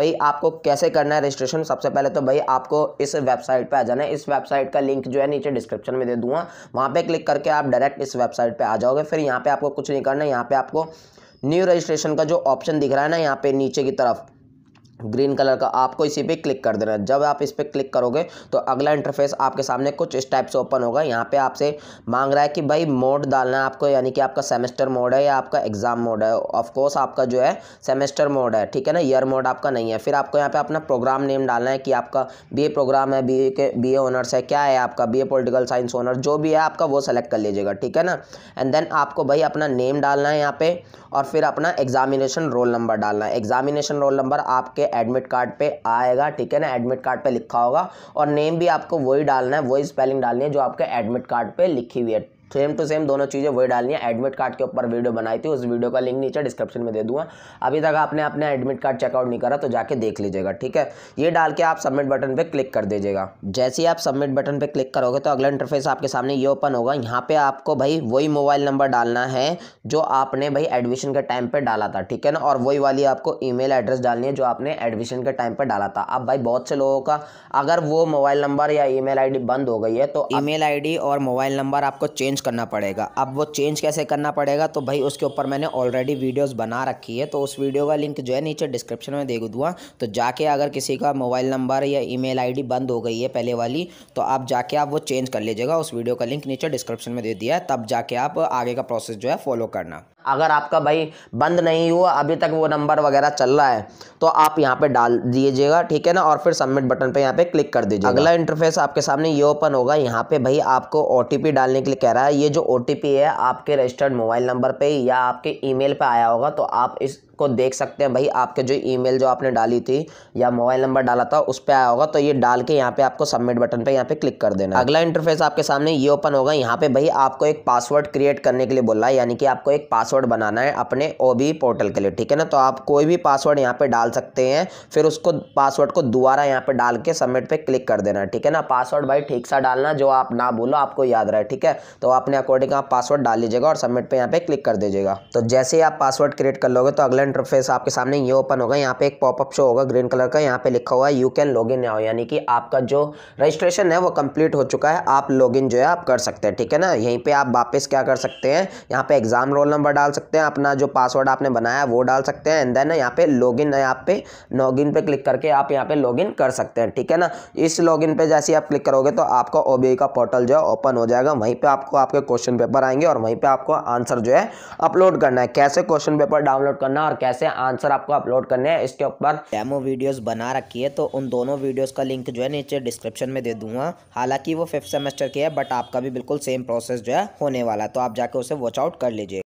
भाई आपको कैसे करना है रजिस्ट्रेशन सबसे पहले तो भाई आपको इस वेबसाइट पर आ जाना है इस वेबसाइट का लिंक जो है नीचे डिस्क्रिप्शन में दे दूंगा वहाँ पे क्लिक करके आप डायरेक्ट इस वेबसाइट पर आ जाओगे फिर यहाँ पर आपको कुछ नहीं करना है यहाँ पे आपको न्यू रजिस्ट्रेशन का जो ऑप्शन दिख रहा है ना यहाँ पे नीचे की तरफ ग्रीन कलर का आपको इसी पे क्लिक कर देना है जब आप इस पर क्लिक करोगे तो अगला इंटरफेस आपके सामने कुछ इस टाइप से ओपन होगा यहाँ पे आपसे मांग रहा है कि भाई मोड डालना है आपको यानी कि आपका सेमेस्टर मोड है या आपका एग्ज़ाम मोड है ऑफकोर्स आपका जो है सेमेस्टर मोड है ठीक है ना ईयर मोड आपका नहीं है फिर आपको यहाँ पर अपना प्रोग्राम नेम डालना है कि आपका बी प्रोग्राम है बी के बी ऑनर्स है क्या है आपका बी पोलिटिकल साइंस ऑनर जो भी है आपका वो सेलेक्ट कर लीजिएगा ठीक है ना एंड देन आपको भाई अपना नेम डालना है यहाँ पर और फिर अपना एग्जामिनेशन रोल नंबर डालना है एग्जामिनेशन रोल नंबर आपके एडमिट कार्ड पे आएगा ठीक है ना एडमिट कार्ड पे लिखा होगा और नेम भी आपको वही डालना है वही स्पेलिंग डालनी है जो आपके एडमिट कार्ड पे लिखी हुई है सेम टू सेम दोनों चीज़ें वही डालनी है एडमिट कार्ड के ऊपर वीडियो बनाई थी उस वीडियो का लिंक नीचे डिस्क्रिप्शन में दे दूंगा अभी तक आपने अपने एडमिट कार्ड चेकआउट नहीं करा तो जाके देख लीजिएगा ठीक है ये डाल के आप सबमिट बटन पर क्लिक कर दीजिएगा जैसे ही आप सबमिट बटन पर क्लिक करोगे तो अगला इंटरफेस आपके सामने ये ओपन होगा यहाँ पर आपको भाई वही मोबाइल नंबर डालना है जो आपने भाई एडमिशन के टाइम पर डाला था ठीक है ना और वही वाली आपको ई एड्रेस डालनी है जो आपने एडमिशन के टाइम पर डाला था अब भाई बहुत से लोगों का अगर वो मोबाइल नंबर या ई मेल बंद हो गई है तो ई मेल और मोबाइल नंबर आपको चेंज चेंज करना पड़ेगा अब वो चेंज कैसे करना पड़ेगा तो भाई उसके ऊपर मैंने ऑलरेडी वीडियोस बना रखी है तो उस वीडियो का लिंक जो है नीचे डिस्क्रिप्शन में दे दूँगा तो जाके अगर किसी का मोबाइल नंबर या ई मेल बंद हो गई है पहले वाली तो आप जाके आप वो चेंज कर लीजिएगा उस वीडियो का लिंक नीचे डिस्क्रिप्शन में दे दिया है तब जाके आप आगे का प्रोसेस जो है फॉलो करना अगर आपका भाई बंद नहीं हुआ अभी तक वो नंबर वगैरह चल रहा है तो आप यहाँ पे डाल दीजिएगा ठीक है ना और फिर सबमिट बटन पे यहाँ पे क्लिक कर दीजिए अगला इंटरफेस आपके सामने ये ओपन होगा यहाँ पे भाई आपको ओ डालने के लिए कह रहा है ये जो ओ है आपके रजिस्टर्ड मोबाइल नंबर पर या आपके ई मेल आया होगा तो आप इस को देख सकते हैं भाई आपके जो ईमेल जो आपने डाली थी या मोबाइल नंबर डाला था उस पर आया होगा तो ये डाल के यहाँ पे आपको सबमिट बटन पे यहाँ पे क्लिक कर देना अगला इंटरफेस आपके सामने ये ओपन होगा यहाँ पे भाई आपको एक पासवर्ड क्रिएट करने के लिए बोल रहा है यानी कि आपको एक पासवर्ड बनाना है अपने ओ पोर्टल के लिए ठीक है ना तो आप कोई भी पासवर्ड यहाँ पे डाल सकते हैं फिर उसको पासवर्ड को दोबारा यहाँ पे डाल के सबमिट पे क्लिक कर देना ठीक है ना पासवर्ड भाई ठीक सा डालना जो आप ना बोलो आपको याद रहे ठीक है तो अपने अकॉर्डिंग आप पासवर्ड डाल लीजिएगा और सबमिट पर यहाँ पे क्लिक कर दीजिएगा तो जैसे ही आप पासवर्ड क्रिएट कर लोगे तो अगला इंटरफेस आपके सामने ये ओपन होगा यहाँ पे एक पॉपअप शो होगा ग्रीन कलर का यहाँ पे लिखा हुआ है you can log in now यानी कि आपका जो रजिस्ट्रेशन है वो कंप्लीट हो चुका है आप लॉग इन जो है आप कर सकते हैं ठीक है ना यहीं पे आप वापस क्या कर सकते हैं यहाँ पे एग्जाम रोल नंबर डाल सकते हैं अपना जो पासवर्ड आपने बनाया वो डाल सकते हैं एंड देन यहाँ पे लॉग इन यहाँ पे लॉग इन पे क्लिक करके आप यहाँ पे लॉग इन कर सकते हैं ठीक है ना इस लॉग इन पे जैसे आप क्लिक करोगे तो आपका ओ का पोर्टल जो है ओपन हो जाएगा वहीं पर आपको आपके क्वेश्चन पेपर आएंगे और वहीं पर आपको आंसर जो है अपलोड करना है कैसे क्वेश्चन पेपर डाउनलोड करना और कैसे आंसर आपको अपलोड करने हैं इसके ऊपर डेमो वीडियोस बना रखी है तो उन दोनों वीडियोस का लिंक जो है नीचे डिस्क्रिप्शन में दे दूंगा हालांकि वो फिफ्थ सेमेस्टर की है बट आपका भी बिल्कुल सेम प्रोसेस जो है होने वाला है तो आप जाके उसे वॉचआउट कर लीजिए